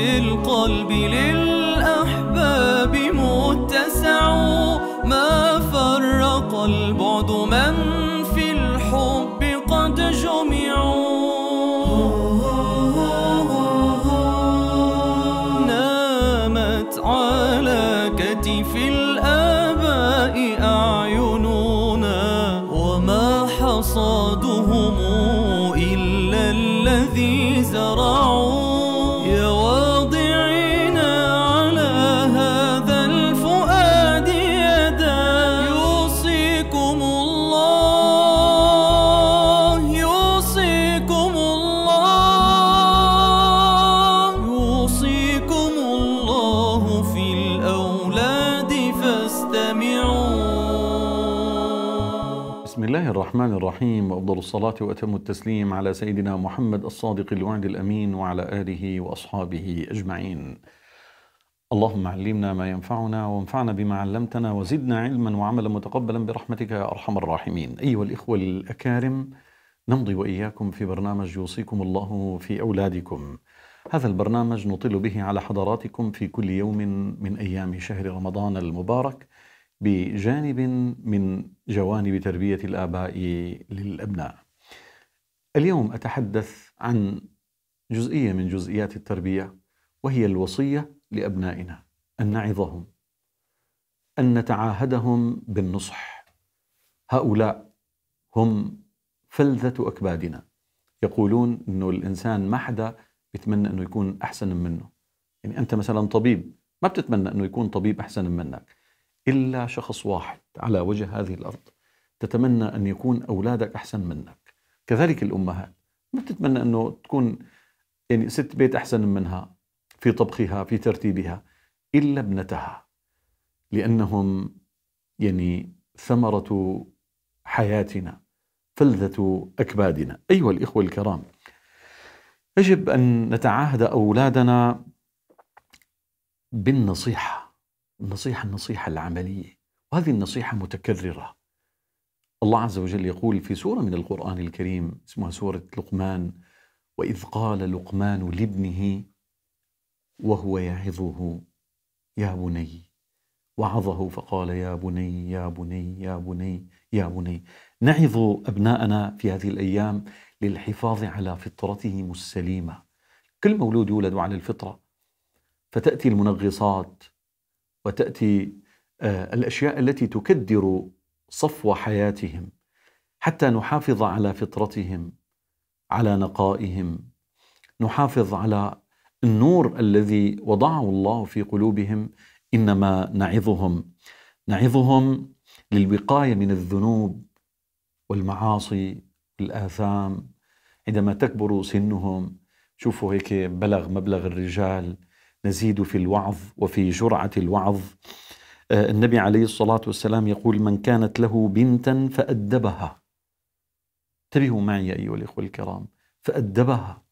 القلب لله الرحيم وأفضل الصلاة وأتم التسليم على سيدنا محمد الصادق الوعد الأمين وعلى آله وأصحابه أجمعين اللهم علمنا ما ينفعنا وانفعنا بما علمتنا وزدنا علما وعملا متقبلا برحمتك يا أرحم الراحمين أيها الإخوة الأكارم نمضي وإياكم في برنامج يوصيكم الله في أولادكم هذا البرنامج نطل به على حضراتكم في كل يوم من أيام شهر رمضان المبارك بجانب من جوانب تربيه الاباء للابناء. اليوم اتحدث عن جزئيه من جزئيات التربيه وهي الوصيه لابنائنا ان نعظهم ان نتعاهدهم بالنصح. هؤلاء هم فلذه اكبادنا. يقولون انه الانسان ما حدا بيتمنى انه يكون احسن منه. يعني انت مثلا طبيب ما بتتمنى انه يكون طبيب احسن منك. إلا شخص واحد على وجه هذه الأرض تتمنى أن يكون أولادك أحسن منك كذلك الأمهات ما بتتمنى أنه تكون يعني ست بيت أحسن منها في طبخها في ترتيبها إلا ابنتها لأنهم يعني ثمرة حياتنا فلذة أكبادنا أيها الإخوة الكرام يجب أن نتعاهد أولادنا بالنصيحة النصيحة النصيحة العملية وهذه النصيحة متكررة الله عز وجل يقول في سورة من القرآن الكريم اسمها سورة لقمان وإذ قال لقمان لابنه وهو يعظه يا بني وعظه فقال يا بني يا بني يا بني يا بني نعظ أبناءنا في هذه الأيام للحفاظ على فطرتهم السليمة كل مولود يولد على الفطرة فتأتي المنغصات وتأتي آه، الأشياء التي تكدر صفو حياتهم حتى نحافظ على فطرتهم على نقائهم نحافظ على النور الذي وضعه الله في قلوبهم انما نعظهم نعظهم للوقايه من الذنوب والمعاصي والاثام عندما تكبر سنهم شوفوا هيك بلغ مبلغ الرجال نزيد في الوعظ وفي جرعه الوعظ آه، النبي عليه الصلاه والسلام يقول من كانت له بنتا فادبها انتبهوا معي ايها الاخوه الكرام فادبها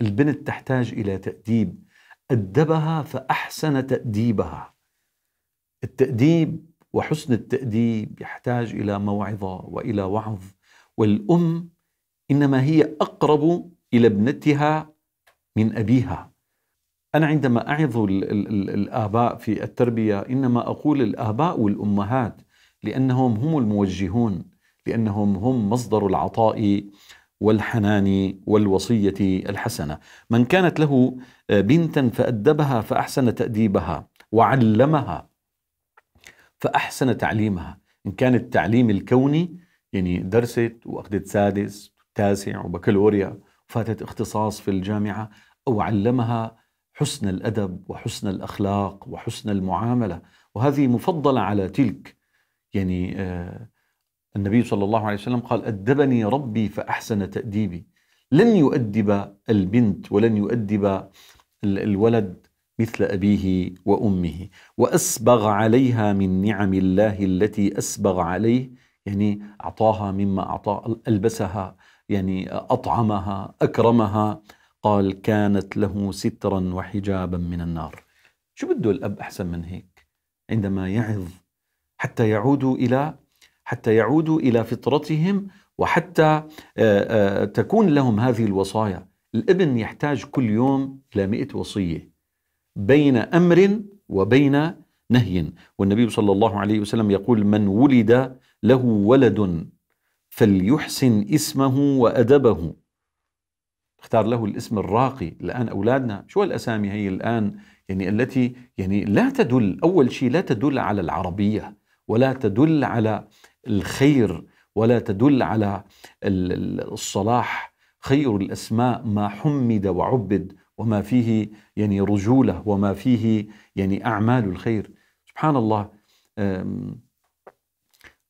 البنت تحتاج الى تاديب ادبها فاحسن تاديبها التاديب وحسن التاديب يحتاج الى موعظه والى وعظ والام انما هي اقرب الى ابنتها من ابيها أنا عندما أعظ الآباء في التربية إنما أقول الآباء والأمهات لأنهم هم الموجهون لأنهم هم مصدر العطاء والحنان والوصية الحسنة من كانت له آه، بنتا فأدبها فأحسن تأديبها وعلمها فأحسن تعليمها إن كان التعليم الكوني يعني درست وأخذت سادس تاسع وبكالوريا وفاتت اختصاص في الجامعة أو علمها حسن الادب وحسن الاخلاق وحسن المعامله وهذه مفضله على تلك يعني آه، النبي صلى الله عليه وسلم قال ادبني ربي فاحسن تاديبي لن يؤدب البنت ولن يؤدب الولد مثل ابيه وامه واسبغ عليها من نعم الله التي اسبغ عليه يعني اعطاها مما اعطاه البسها يعني اطعمها اكرمها قال كانت له سترا وحجابا من النار شو بده الأب أحسن من هيك عندما يعظ حتى يعودوا إلى حتى يعودوا إلى فطرتهم وحتى آه، آه، تكون لهم هذه الوصايا الابن يحتاج كل يوم إلى مئة وصية بين أمر وبين نهي والنبي صلى الله عليه وسلم يقول من ولد له ولد فليحسن اسمه وأدبه اختار له الاسم الراقي الآن أولادنا شو الأسامي هي الآن يعني التي يعني لا تدل أول شيء لا تدل على العربية ولا تدل على الخير ولا تدل على الصلاح خير الأسماء ما حمد وعبد وما فيه يعني رجولة وما فيه يعني أعمال الخير سبحان الله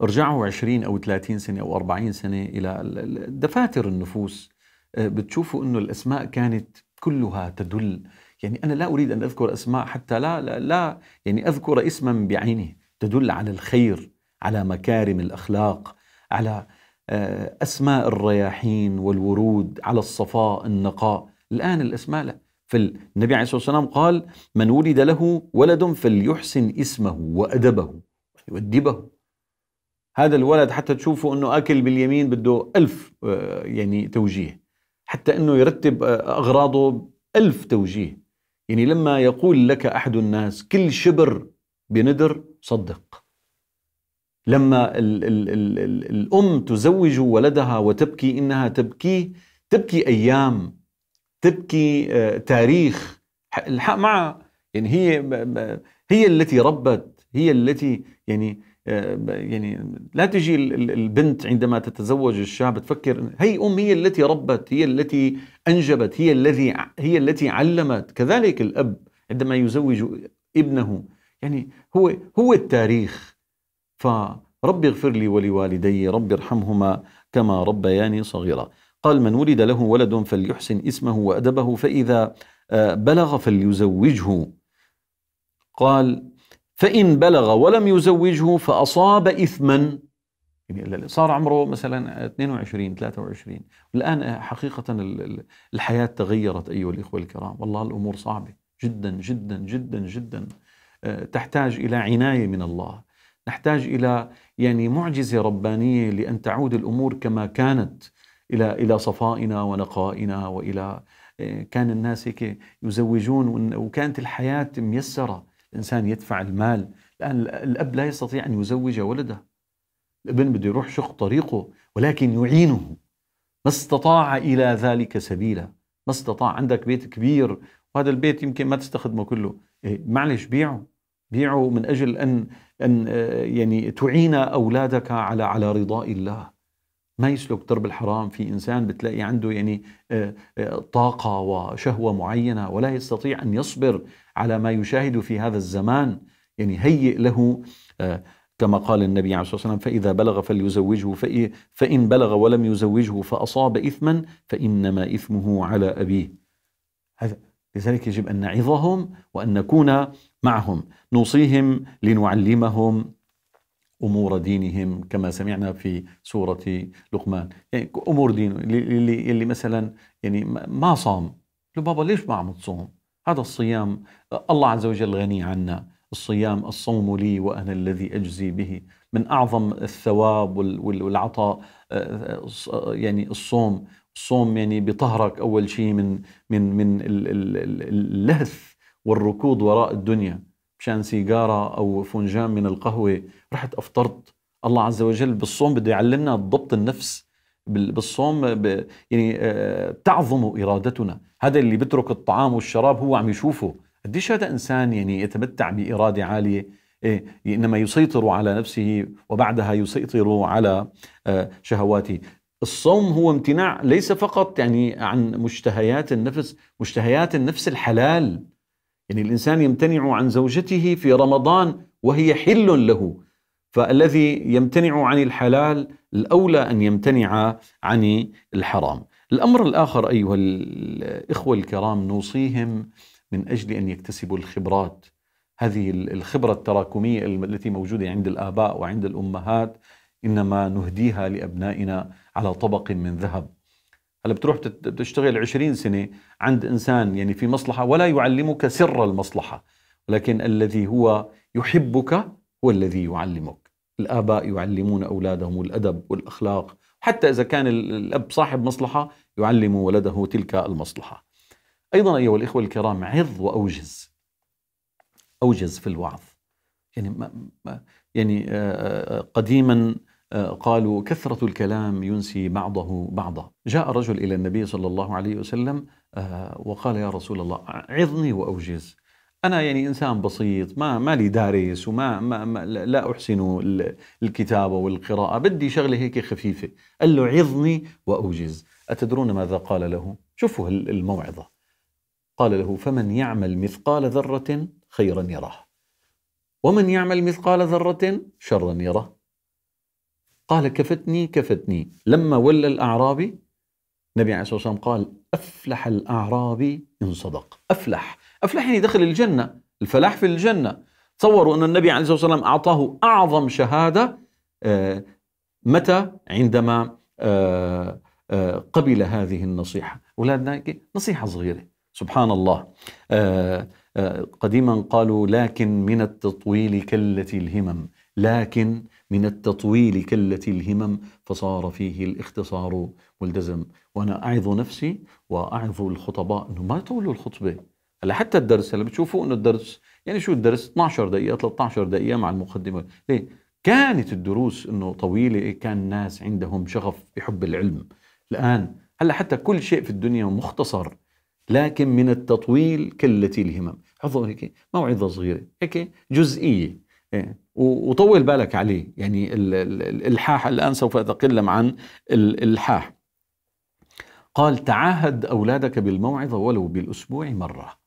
ارجعوا عشرين أو ثلاثين سنة أو أربعين سنة إلى دفاتر النفوس آه، بتشوفوا انه الاسماء كانت كلها تدل يعني انا لا اريد ان اذكر اسماء حتى لا لا, لا يعني اذكر اسما بعينه تدل على الخير على مكارم الاخلاق على آه، اسماء الرياحين والورود على الصفاء النقاء الان الاسماء لا فالنبي عليه الصلاه والسلام قال من ولد له ولد فليحسن اسمه وادبه يؤدبه هذا الولد حتى تشوفوا انه اكل باليمين بده ألف آه، يعني توجيه حتى أنه يرتب آه، أغراضه ألف توجيه يعني لما يقول لك أحد الناس كل شبر بندر صدق لما الـ الـ الـ الـ الأم تزوج ولدها وتبكي إنها تبكيه تبكي أيام تبكي آه، تاريخ الحق معها يعني هي هي التي ربت هي التي يعني يعني لا تجي البنت عندما تتزوج الشاب تفكر هي أم هي التي ربت هي التي أنجبت هي الذي هي التي علمت كذلك الأب عندما يزوج ابنه يعني هو هو التاريخ فرب اغفر لي ولوالدي رب ارحمهما كما ربياني صغيرا قال من ولد له ولد فليحسن اسمه وأدبه فإذا آه، بلغ فليزوجه قال فإن بلغ ولم يزوجه فأصاب إثما يعني صار عمره مثلا 22 23 الآن حقيقة الحياة تغيرت أيها الإخوة الكرام والله الأمور صعبة جدا جدا جدا جدا آه، تحتاج إلى عناية من الله نحتاج إلى يعني معجزة ربانية لأن تعود الأمور كما كانت إلى إلى صفائنا ونقائنا وإلى آه، كان الناس هيك يزوجون وكانت الحياة ميسرة الإنسان يدفع المال الآن الأب لا يستطيع أن يزوج ولده الابن بده يروح شق طريقه ولكن يعينه ما استطاع إلى ذلك سبيلا ما استطاع عندك بيت كبير وهذا البيت يمكن ما تستخدمه كله إيه معلش بيعه بيعه من أجل أن أن آه، يعني تعين أولادك على على رضاء الله ما يسلك ترب الحرام في انسان بتلاقي عنده يعني آه، آه، طاقه وشهوه معينه ولا يستطيع ان يصبر على ما يشاهد في هذا الزمان يعني هيئ له آه، كما قال النبي عليه الصلاه والسلام فاذا بلغ فليزوجه فان بلغ ولم يزوجه فاصاب اثما فانما اثمه على ابيه هذا لذلك يجب ان نعظهم وان نكون معهم نوصيهم لنعلمهم امور دينهم كما سمعنا في سوره لقمان يعني امور دينه اللي اللي مثلا يعني ما صام له بابا ليش ما عم تصوم هذا الصيام الله عز وجل غني عنا الصيام الصوم لي وانا الذي اجزي به من اعظم الثواب والعطاء آه، يعني الصوم الصوم يعني بطهرك اول شيء من من من اللهث والركود وراء الدنيا مشان سيجاره او فنجان من القهوه رحت افطرت الله عز وجل بالصوم بده يعلمنا ضبط النفس بالصوم ب... يعني آه، تعظم ارادتنا هذا اللي بيترك الطعام والشراب هو عم يشوفه قديش هذا انسان يعني يتمتع باراده عاليه إيه؟ انما يسيطر على نفسه وبعدها يسيطر على آه، شهواته الصوم هو امتناع ليس فقط يعني عن مشتهيات النفس مشتهيات النفس الحلال يعني الإنسان يمتنع عن زوجته في رمضان وهي حل له فالذي يمتنع عن الحلال الأولى أن يمتنع عن الحرام الأمر الآخر أيها الإخوة الكرام نوصيهم من أجل أن يكتسبوا الخبرات هذه الخبرة التراكمية التي موجودة عند الآباء وعند الأمهات إنما نهديها لأبنائنا على طبق من ذهب هلا بتروح بتشتغل 20 سنة عند إنسان يعني في مصلحة ولا يعلمك سر المصلحة ولكن الذي هو يحبك هو الذي يعلمك الآباء يعلمون أولادهم الأدب والأخلاق حتى إذا كان الأب صاحب مصلحة يعلم ولده تلك المصلحة أيضا أيها الإخوة الكرام عظ وأوجز أوجز في الوعظ يعني ما يعني قديما آه، قالوا كثرة الكلام ينسي بعضه بعضا جاء رجل إلى النبي صلى الله عليه وسلم آه، وقال يا رسول الله عظني وأوجز أنا يعني إنسان بسيط ما ما لي دارس وما ما ما لا أحسن الكتابة والقراءة بدي شغلة هيك خفيفة قال له عظني وأوجز أتدرون ماذا قال له شوفوا الموعظة قال له فمن يعمل مثقال ذرة خيرا يراه ومن يعمل مثقال ذرة شرا يراه قال كفتني كفتني لما ولى الأعرابي النبي عليه الصلاة والسلام قال أفلح الأعرابي إن صدق أفلح أفلح يعني دخل الجنة الفلاح في الجنة تصوروا أن النبي عليه الصلاة والسلام أعطاه أعظم شهادة آه، متى عندما آه، آه، قبل هذه النصيحة أولادنا نصيحة صغيرة سبحان الله قديما قالوا لكن من التطويل كلت الهمم لكن من التطويل كلت الهمم فصار فيه الاختصار والجزم وانا اعظ نفسي واعظ الخطباء انه ما يطولوا الخطبه هلا حتى الدرس هلا بتشوفوا انه الدرس يعني شو الدرس 12 دقيقه 13 دقيقه مع المقدمه ليه كانت الدروس انه طويله إيه، كان الناس عندهم شغف بحب العلم الان هلا حتى كل شيء في الدنيا مختصر لكن من التطويل كلت الهمم حظوا هيك موعظه صغيره هيك جزئيه إيه. وطول بالك عليه يعني الإلحاح الآن سوف أتكلم عن الإلحاح قال تعاهد أولادك بالموعظة ولو بالأسبوع مرة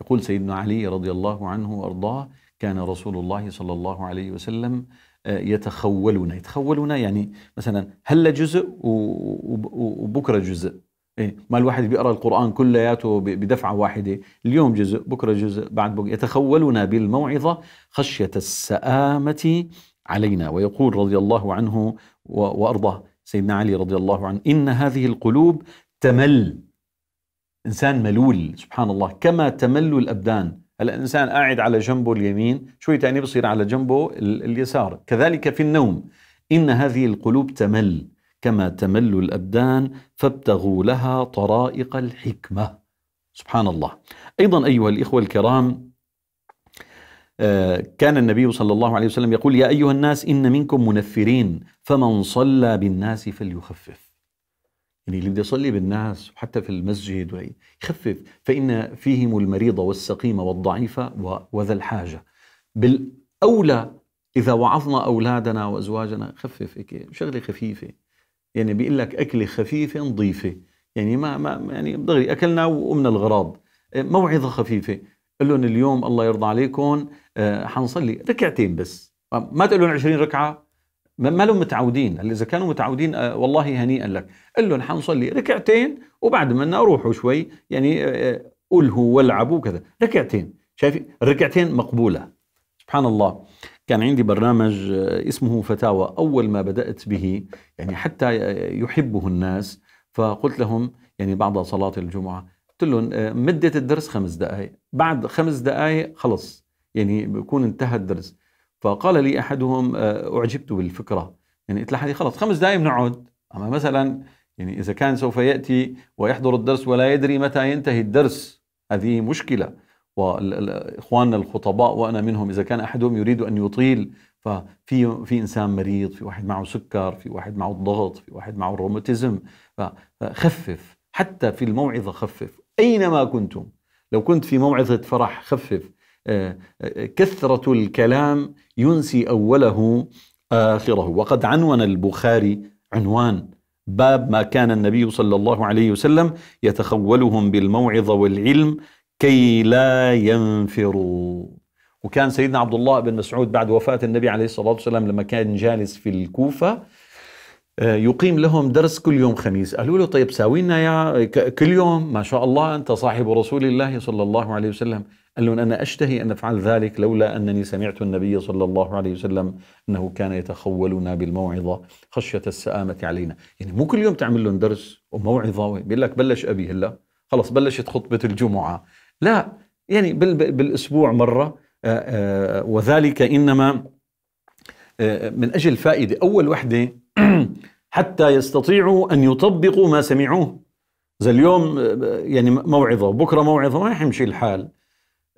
يقول سيدنا علي رضي الله عنه وأرضاه كان رسول الله صلى الله عليه وسلم يتخولنا آه، يتخولنا يعني مثلا هلا جزء وبكرة جزء إيه ما الواحد بيقرا القران كلياته بدفعه واحده اليوم جزء بكره جزء بعد بكره يتخولنا بالموعظه خشيه السآمه علينا ويقول رضي الله عنه وارضاه سيدنا علي رضي الله عنه ان هذه القلوب تمل انسان ملول سبحان الله كما تمل الابدان هلا الانسان قاعد على جنبه اليمين شوي ثاني بصير على جنبه اليسار كذلك في النوم ان هذه القلوب تمل كما تمل الابدان فابتغوا لها طرائق الحكمه سبحان الله ايضا ايها الاخوه الكرام آه، كان النبي صلى الله عليه وسلم يقول يا ايها الناس ان منكم منفرين فمن صلى بالناس فليخفف يعني اللي بده يصلي بالناس وحتى في المسجد يخفف فان فيهم المريض والسقيم والضعيف وذا الحاجه بالاولى اذا وعظنا اولادنا وازواجنا خفف هيك شغله خفيفه يعني بيقول لك اكله خفيفه نظيفه يعني ما ما يعني دغري اكلنا وقمنا الغراض آه، موعظه خفيفه قل لهم اليوم الله يرضى عليكم آه، حنصلي ركعتين بس ما تقول لهم 20 ركعه ما لهم متعودين اذا كانوا متعودين آه، والله هنيئا لك قل لهم حنصلي ركعتين وبعد منا روحوا شوي يعني الهوا والعبوا كذا ركعتين شايفين الركعتين مقبوله سبحان الله كان عندي برنامج آه، اسمه فتاوى أول ما بدأت به يعني حتى آه، يحبه الناس فقلت لهم يعني بعد صلاة الجمعة قلت لهم آه، مدة الدرس خمس دقائق بعد خمس دقائق خلص يعني بكون انتهى الدرس فقال لي أحدهم أعجبت بالفكرة يعني قلت لحالي خلص خمس دقائق بنقعد أما مثلا يعني إذا كان سوف يأتي ويحضر الدرس ولا يدري متى ينتهي الدرس هذه مشكلة واخواننا الخطباء وانا منهم اذا كان احدهم يريد ان يطيل ففي في انسان مريض، في واحد معه سكر، في واحد معه الضغط، في واحد معه الروماتيزم، فخفف حتى في الموعظه خفف، اينما كنتم لو كنت في موعظه فرح خفف آه، آه، كثرة الكلام ينسي أوله آخره وقد عنون البخاري عنوان باب ما كان النبي صلى الله عليه وسلم يتخولهم بالموعظة والعلم كي لا ينفروا وكان سيدنا عبد الله بن مسعود بعد وفاة النبي عليه الصلاة والسلام لما كان جالس في الكوفة آه، يقيم لهم درس كل يوم خميس قالوا له طيب ساوي لنا يا كل يوم ما شاء الله أنت صاحب رسول الله صلى الله عليه وسلم قال لهم أنا أشتهي أن أفعل ذلك لولا أنني سمعت النبي صلى الله عليه وسلم أنه كان يتخولنا بالموعظة خشية السآمة علينا يعني مو كل يوم تعمل لهم درس وموعظة بيقول لك بلش أبي هلا خلص بلشت خطبة الجمعة لا يعني بالاسبوع مره آه، آه، وذلك انما آه، من اجل فائده اول وحده حتى يستطيعوا ان يطبقوا ما سمعوه زي اليوم يعني موعظه بكره موعظه ما يحمشي الحال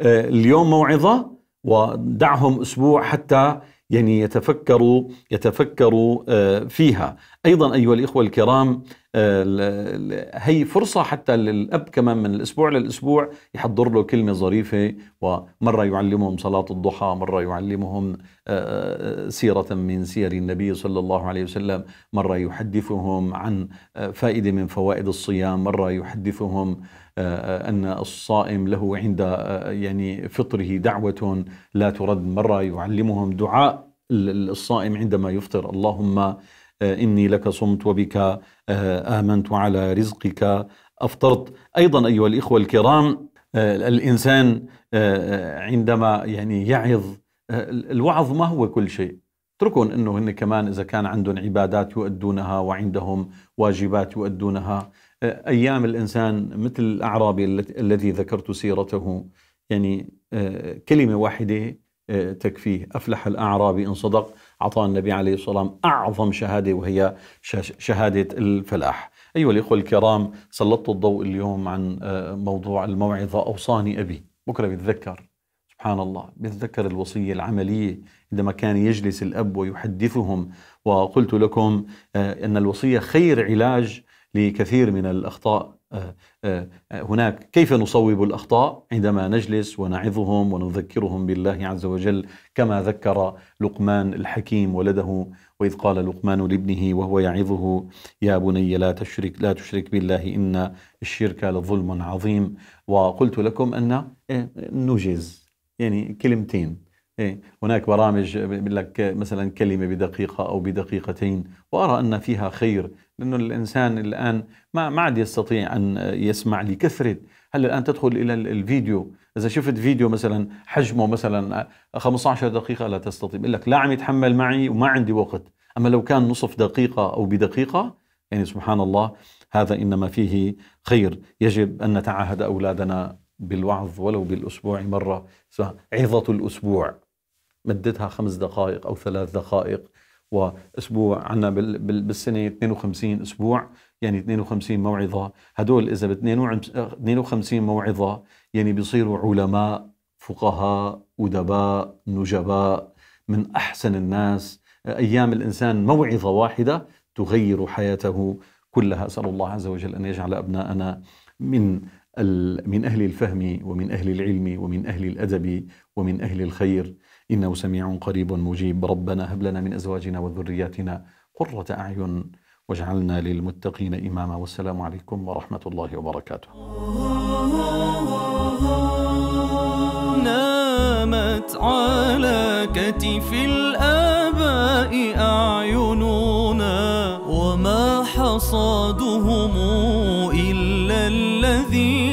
اليوم موعظه ودعهم اسبوع حتى يعني يتفكروا يتفكروا آه، فيها ايضا ايها الاخوه الكرام آه، هي فرصه حتى للاب كمان من الاسبوع للاسبوع يحضر له كلمه ظريفه ومره يعلمهم صلاه الضحى مره يعلمهم آه، سيره من سير النبي صلى الله عليه وسلم مره يحدثهم عن فائده من فوائد الصيام مره يحدثهم آه، أن الصائم له عند آه، يعني فطره دعوة لا ترد مرة يعلمهم دعاء الصائم عندما يفطر اللهم آه، إني لك صمت وبك آمنت وعلى رزقك أفطرت أيضا أيها الإخوة الكرام الإنسان عندما يعني يعظ الوعظ ما هو كل شيء اتركهم انه هن كمان اذا كان عندهم عبادات يؤدونها وعندهم واجبات يؤدونها ايام الانسان مثل الاعرابي الذي ذكرت سيرته يعني آه، كلمه واحده آه، تكفيه افلح الاعرابي ان صدق اعطى النبي عليه الصلاه والسلام اعظم شهاده وهي شهاده الفلاح. ايها الاخوه الكرام سلطت الضوء اليوم عن آه، موضوع الموعظه اوصاني ابي، بكره بيتذكر سبحان الله بيتذكر الوصيه العمليه عندما كان يجلس الاب ويحدثهم وقلت لكم ان الوصيه خير علاج لكثير من الاخطاء آه، آه، آه، هناك كيف نصوب الاخطاء عندما نجلس ونعظهم ونذكرهم بالله عز وجل كما ذكر لقمان الحكيم ولده واذ قال لقمان لابنه وهو يعظه يا بني لا تشرك لا تشرك بالله ان الشرك لظلم عظيم وقلت لكم ان نجز يعني كلمتين إيه. هناك برامج لك مثلا كلمه بدقيقه او بدقيقتين وارى ان فيها خير لانه الانسان الان ما ما عاد يستطيع ان يسمع لكثره هلا الان تدخل الى الفيديو اذا شفت فيديو مثلا حجمه مثلا 15 دقيقه لا تستطيع يقول لك لا عم يتحمل معي وما عندي وقت اما لو كان نصف دقيقه او بدقيقه يعني سبحان الله هذا انما فيه خير يجب ان نتعهد اولادنا بالوعظ ولو بالاسبوع مره عظه الاسبوع مدتها خمس دقائق او ثلاث دقائق واسبوع عندنا بالسنه 52 اسبوع يعني 52 موعظه هدول اذا ب 52 موعظه يعني بيصيروا علماء فقهاء ادباء نجباء من احسن الناس ايام الانسان موعظه واحده تغير حياته كلها اسال الله عز وجل ان يجعل ابناءنا من من اهل الفهم ومن اهل العلم ومن اهل الادب ومن اهل الخير إنه سميع قريب مجيب ربنا هب لنا من أزواجنا وذرياتنا قرة أعين واجعلنا للمتقين إماما والسلام عليكم ورحمة الله وبركاته نامت على كتف الآباء أعيننا وما حصادهم إلا الذين